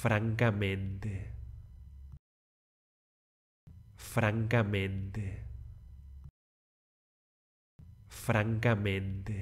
francamente, francamente, francamente.